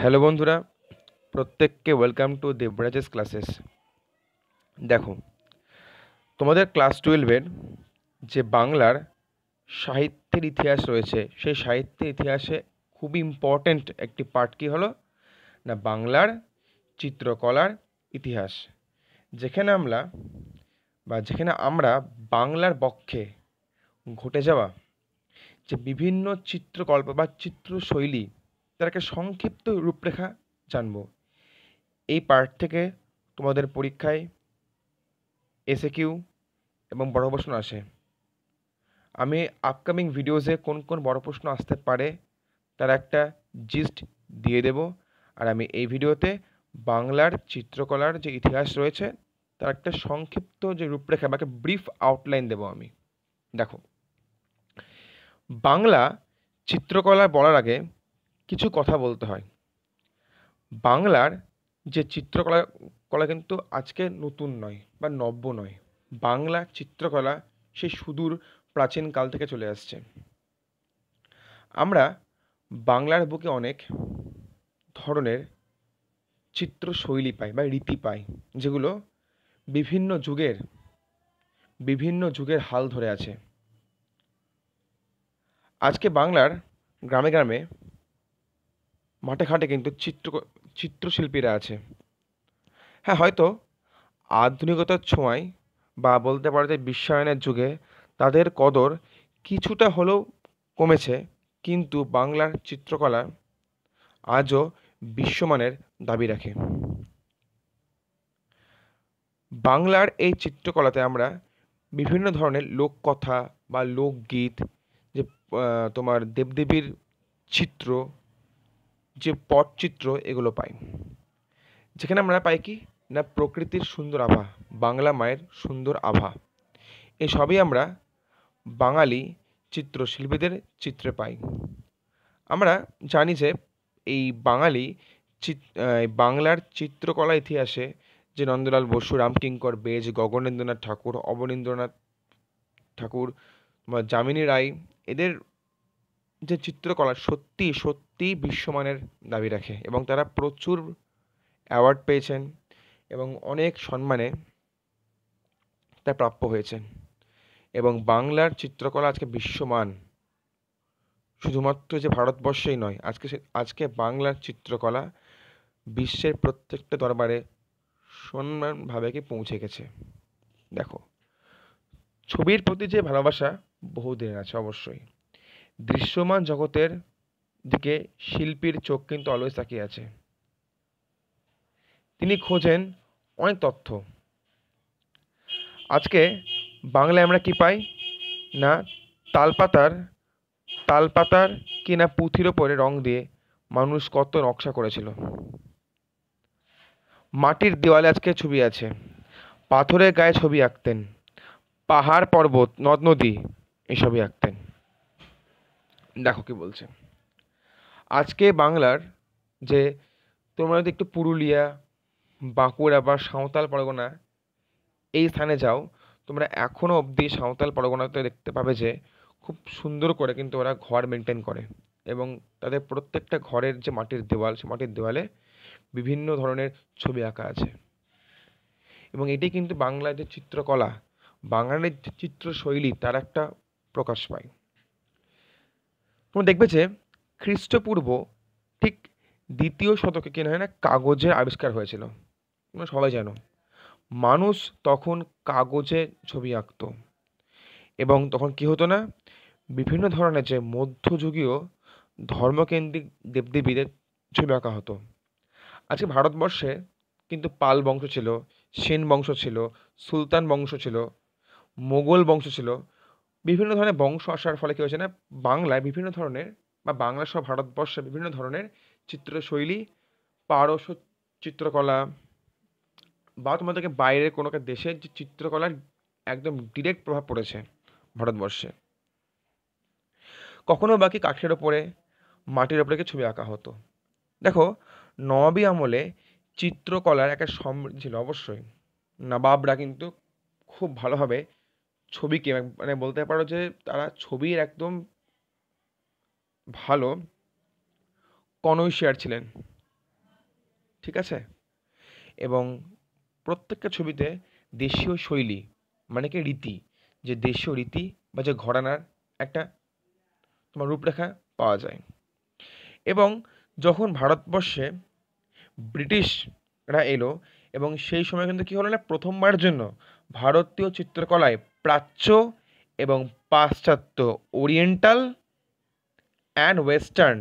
hello বন্ধুরা প্রত্যেককে welcome to দেবরাজেস classes দেখো তোমাদের ক্লাস টুয়েলভের যে বাংলার সাহিত্যের ইতিহাস রয়েছে সেই সাহিত্যের ইতিহাসে খুব ইম্পর্ট্যান্ট একটি পার্ট কী হলো না বাংলার চিত্রকলার ইতিহাস যেখানে আমরা বা যেখানে আমরা বাংলার পক্ষে ঘটে যাওয়া যে বিভিন্ন চিত্রকল্প বা চিত্রশৈলী তার একটা সংক্ষিপ্ত রূপরেখা জানব এই পার্ট থেকে তোমাদের পরীক্ষায় এসে কিউ এবং বড় প্রশ্ন আসে আমি আপকামিং ভিডিওসে কোন কোন বড় প্রশ্ন আসতে পারে তার একটা জিস্ট দিয়ে দেব আর আমি এই ভিডিওতে বাংলার চিত্রকলার যে ইতিহাস রয়েছে তার একটা সংক্ষিপ্ত যে রূপরেখা বা একটা ব্রিফ আউটলাইন দেব আমি দেখো বাংলা চিত্রকলা বলার আগে কিছু কথা বলতে হয় বাংলার যে চিত্রকলা কলা কিন্তু আজকে নতুন নয় বা নব্য নয় বাংলা চিত্রকলা সে সুদূর প্রাচীন কাল থেকে চলে আসছে আমরা বাংলার বুকে অনেক ধরনের চিত্রশৈলী পাই বা রীতি পাই যেগুলো বিভিন্ন যুগের বিভিন্ন যুগের হাল ধরে আছে আজকে বাংলার গ্রামে গ্রামে মাঠে ঘাটে কিন্তু চিত্র চিত্রশিল্পীরা আছে হ্যাঁ হয়তো আধুনিকতার ছোঁয়ায় বা বলতে পারো যে বিশ্বায়নের যুগে তাদের কদর কিছুটা হলেও কমেছে কিন্তু বাংলার চিত্রকলা আজও বিশ্বমানের দাবি রাখে বাংলার এই চিত্রকলাতে আমরা বিভিন্ন ধরনের লোককথা বা লোকগীত যে তোমার দেবদেবীর চিত্র যে পটচিত্র এগুলো পাই যেখানে আমরা পাই কি না প্রকৃতির সুন্দর আভা বাংলা মায়ের সুন্দর আভা এসবই আমরা বাঙালি চিত্রশিল্পীদের চিত্রে পাই আমরা জানি যে এই বাঙালি চিত বাংলার চিত্রকলা ইতিহাসে যে নন্দলাল বসু রামকিঙ্কর বেজ গগনেন্দ্রনাথ ঠাকুর অবনীন্দ্রনাথ ঠাকুর বা যামিনী রায় এদের যে চিত্রকলা সত্যি সত্যি বিশ্বমানের দাবি রাখে এবং তারা প্রচুর অ্যাওয়ার্ড পেয়েছেন এবং অনেক সম্মানে তা প্রাপ্য হয়েছেন এবং বাংলার চিত্রকলা আজকে বিশ্বমান শুধুমাত্র যে ভারতবর্ষেই নয় আজকে আজকে বাংলার চিত্রকলা বিশ্বের প্রত্যেকটা দরবারে সম্মানভাবে কি পৌঁছে গেছে দেখো ছবির প্রতি যে ভালোবাসা বহুদিনের আছে অবশ্যই দৃশ্যমান জগতের দিকে শিল্পীর চোখ কিন্তু অলওয়েজ তাকিয়ে আছে তিনি খোঁজেন অনেক তথ্য আজকে বাংলায় আমরা কি পাই না তালপাতার তালপাতার কিনা পুঁথির ওপরে রং দিয়ে মানুষ কত নকশা করেছিল মাটির দেওয়ালে আজকে ছবি আছে পাথরের গায়ে ছবি আঁকতেন পাহাড় পর্বত নদ নদী এসবই আঁকতেন দেখো কি বলছে আজকে বাংলার যে তোমরা যদি একটু পুরুলিয়া বাঁকুড়া বা সাঁওতাল পরগনা এই স্থানে যাও তোমরা এখনও অবধি সাঁওতাল পরগনাতে দেখতে পাবে যে খুব সুন্দর করে কিন্তু ওরা ঘর মেনটেন করে এবং তাদের প্রত্যেকটা ঘরের যে মাটির দেওয়াল সে মাটির দেওয়ালে বিভিন্ন ধরনের ছবি আঁকা আছে এবং এটি কিন্তু বাংলার যে চিত্রকলা বাঙালির চিত্রশৈলী তার একটা প্রকাশ পায় তোমরা দেখবে যে খ্রিস্টপূর্ব ঠিক দ্বিতীয় শতকে কেন হয় না কাগজের আবিষ্কার হয়েছিল তোমরা সবাই জানো মানুষ তখন কাগজে ছবি আঁকত এবং তখন কি হতো না বিভিন্ন ধরনের যে মধ্যযুগীয় ধর্মকেন্দ্রিক দেবদেবীদের ছবি আঁকা হতো আজকে ভারতবর্ষে কিন্তু পাল বংশ ছিল সেন বংশ ছিল সুলতান বংশ ছিল মোগল বংশ ছিল বিভিন্ন ধরনের বংশ আসার ফলে কী হয়েছে না বাংলায় বিভিন্ন ধরনের বা বাংলা সহ ভারতবর্ষে বিভিন্ন ধরনের চিত্রশৈলী পারস্য চিত্রকলা বা তোমাদেরকে বাইরের কোনো দেশের যে চিত্রকলার একদম ডিরেক্ট প্রভাব পড়েছে ভারতবর্ষে কখনো বাকি কাঠের ওপরে মাটির ওপরে ছবি আঁকা হতো দেখো নবাবী আমলে চিত্রকলার একটা সম ছিল অবশ্যই নবাবরা কিন্তু খুব ভালোভাবে ছবিকে মানে বলতে পারো যে তারা ছবির একদম ভালো কনইশিয়ার ছিলেন ঠিক আছে এবং প্রত্যেকটা ছবিতে দেশীয় শৈলী মানে কি রীতি যে দেশীয় রীতি বা যে ঘরানার একটা তোমার রূপরেখা পাওয়া যায় এবং যখন ভারতবর্ষে ব্রিটিশরা এলো এবং সেই সময় কিন্তু কী হলো না প্রথমবার জন্য ভারতীয় চিত্রকলায় প্রাচ্য এবং পাশ্চাত্য ওরিয়েন্টাল অ্যান্ড ওয়েস্টার্ন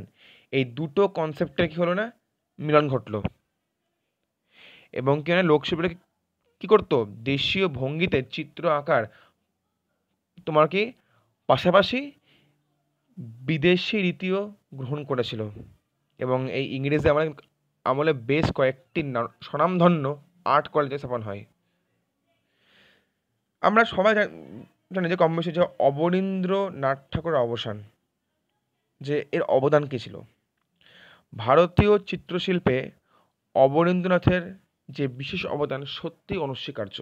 এই দুটো কনসেপ্টের কী হলো না মিলন ঘটল এবং কি না লোকশিল্পীরা কী করতো দেশীয় ভঙ্গিতে চিত্র আঁকার তোমার কি পাশাপাশি বিদেশি রীতিও গ্রহণ করেছিল এবং এই ইংরেজি আমরা আমলে বেশ কয়েকটি স্বনামধন্য আর্ট কলেজে স্থাপন হয় আমরা সবাই জানি যে কম বেশি যে অবনীন্দ্রনাথ ঠাকুরের অবসান যে এর অবদান কী ছিল ভারতীয় চিত্রশিল্পে অবনীন্দ্রনাথের যে বিশেষ অবদান সত্যি অনস্বীকার্য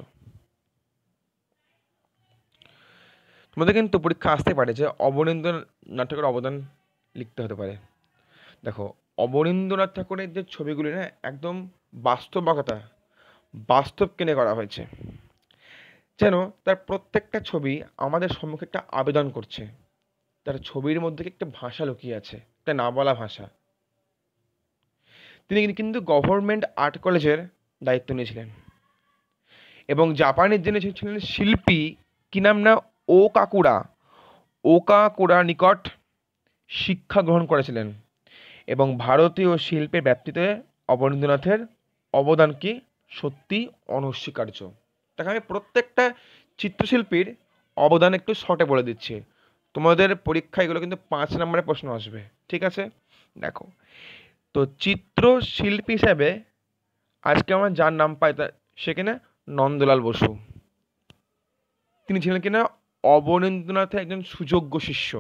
তোমাদের কিন্তু পরীক্ষা আসতে পারে যে অবনীন্দ্রনাথ ঠাকুরের অবদান লিখতে হতে পারে দেখো অবনীন্দ্রনাথ ঠাকুরের যে ছবিগুলি না একদম বাস্তবকতা বাস্তব কেনে করা হয়েছে যেন তার প্রত্যেকটা ছবি আমাদের সম্মুখে একটা আবেদন করছে তার ছবির মধ্যে একটা ভাষা লুকিয়ে আছে একটা না বলা ভাষা তিনি কিন্তু গভর্নমেন্ট আর্ট কলেজের দায়িত্ব নিয়েছিলেন এবং জাপানের যিনি ছিলেন শিল্পী কি নাম না ও কাকুরা ওকাকুরা নিকট শিক্ষা গ্রহণ করেছিলেন এবং ভারতীয় শিল্পের ব্যাপ্তিতে অবনীন্দ্রনাথের অবদান কি সত্যি অনস্বীকার্য তাকে আমি প্রত্যেকটা চিত্রশিল্পীর অবদান একটু শর্টে বলে দিচ্ছি তোমাদের পরীক্ষা এগুলো কিন্তু পাঁচ নম্বরের প্রশ্ন আসবে ঠিক আছে দেখো তো চিত্রশিল্পী হিসাবে আজকে আমার যার নাম পাই তা সেখানে নন্দলাল বসু তিনি ছিলেন কিনা অবনীন্দ্রনাথের একজন সুযোগ্য শিষ্য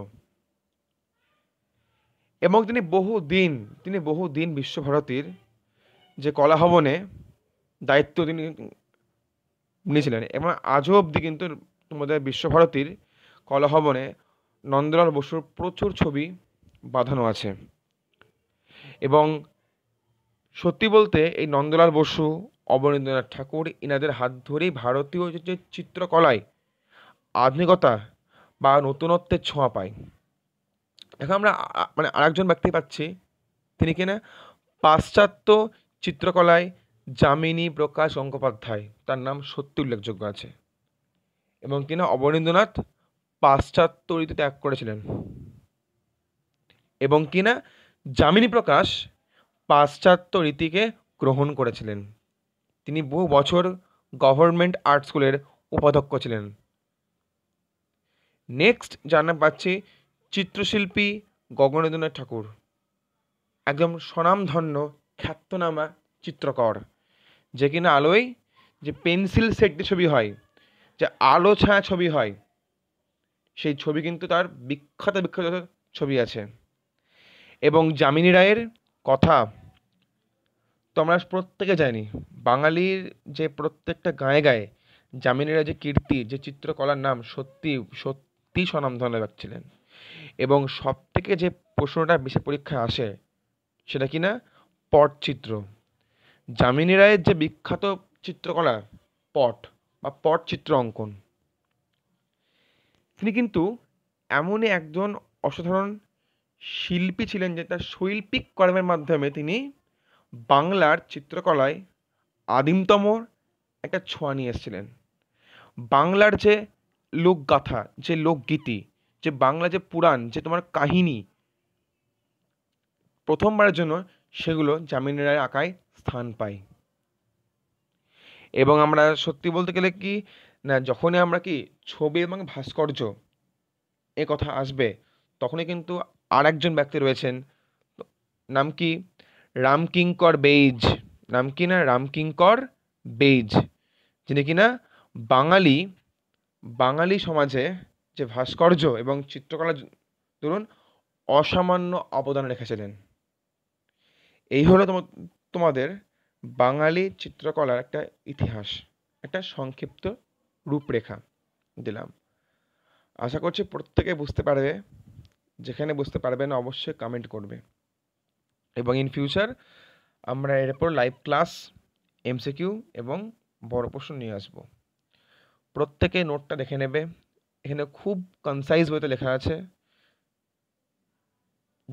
এবং তিনি বহু দিন তিনি বহু দিন বিশ্বভারতীর যে কলাভবনে দায়িত্ব তিনি নিয়েছিলেন এবং আজও অবধি কিন্তু তোমাদের বিশ্বভারতীর কলাভবনে নন্দলাল বসুর প্রচুর ছবি বাঁধানো আছে এবং সত্যি বলতে এই নন্দলাল বসু অবনীন্দ্রনাথ ঠাকুর এনাদের হাত ধরেই ভারতীয় যে চিত্রকলায় আধুনিকতা বা নতুনত্বের ছোঁয়া পায় এখন আমরা মানে আরেকজন ব্যক্তি পাচ্ছি তিনি কিনা পাশ্চাত্য চিত্রকলায় যামিনী প্রকাশ গঙ্গোপাধ্যায় তার নাম সত্যি উল্লেখযোগ্য আছে এবং তিনি অবনীন্দ্রনাথ পাশ্চাত্য ঋতু ত্যাগ করেছিলেন এবং কিনা যামিনী প্রকাশ পাশ্চাত্য রীতিকে গ্রহণ করেছিলেন তিনি বহু বছর গভর্নমেন্ট আর্ট স্কুলের উপাধ্যক্ষ ছিলেন নেক্সট জানা পাচ্ছি চিত্রশিল্পী গগনেন্দ্রনাথ ঠাকুর একদম স্বনামধন্য খ্যাতনামা চিত্রকর যে কিনা আলোয় যে পেন্সিল সেটটি ছবি হয় যে আলো ছায়া ছবি হয় সেই ছবি কিন্তু তার বিখ্যাত বিখ্যাত ছবি আছে এবং যামিনী রায়ের কথা তো আমরা প্রত্যেকে জানি বাঙালির যে প্রত্যেকটা গায়ে গায়ে যামিনী রায় যে কীর্তি যে চিত্রকলার নাম সত্যি সত্যি স্বনামধন্য ব্যক্ত ছিলেন এবং সব থেকে যে প্রশ্নটা বিশেষ পরীক্ষায় আসে সেটা কি না পটচিত্র যামিনী রায়ের যে বিখ্যাত চিত্রকলা পট বা পট চিত্র অঙ্কন তিনি কিন্তু এমনই একজন অসাধারণ শিল্পী ছিলেন যে তার শৈল্পিক কর্মের মাধ্যমে তিনি বাংলার চিত্রকলায় আদিমতম একটা ছোঁয়া নিয়ে এসেছিলেন বাংলার যে লোকগাথা যে লোকগীতি যে বাংলা যে পুরাণ যে তোমার কাহিনী প্রথমবারের জন্য সেগুলো জামিনের রায়ের আঁকায় স্থান পায় এবং আমরা সত্যি বলতে গেলে কি না যখনই আমরা কি ছবি এবং ভাস্কর্য এ কথা আসবে তখনই কিন্তু আর একজন ব্যক্তি রয়েছেন নাম কি রামকিঙ্কর বেইজ নাম কি না রামকিঙ্কর বেইজ যিনি কিনা বাঙালি বাঙালি সমাজে যে ভাস্কর্য এবং চিত্রকলা ধরুন অসামান্য অবদান রেখেছিলেন এই হলো তোমাদের বাঙালি চিত্রকলার একটা ইতিহাস একটা সংক্ষিপ্ত রূপরেখা দিলাম আশা করছি প্রত্যেকে বুঝতে পারবে যেখানে বুঝতে পারবে না অবশ্যই কমেন্ট করবে এবং ইন ফিউচার আমরা এর উপর লাইভ ক্লাস এমসিকিউ এবং বড় প্রশ্ন নিয়ে আসব প্রত্যেকে নোটটা দেখে নেবে এখানে খুব কনসাইজ বইতে লেখা আছে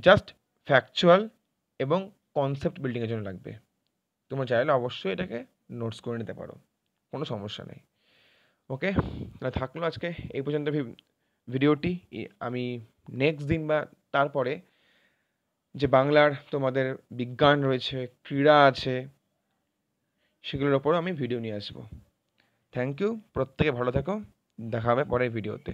জাস্ট ফ্যাকচুয়াল এবং কনসেপ্ট বিল্ডিংয়ের জন্য লাগবে তোমরা চাইলে অবশ্যই এটাকে নোটস করে নিতে পারো কোনো সমস্যা নেই ওকে তাহলে থাকলো আজকে এই পর্যন্ত ভিডিওটি আমি নেক্সট দিন বা তারপরে যে বাংলার তোমাদের বিজ্ঞান রয়েছে ক্রীড়া আছে সেগুলোর ওপরও আমি ভিডিও নিয়ে আসবো থ্যাংক ইউ প্রত্যেকে ভালো থাকো দেখাবে পরের ভিডিওতে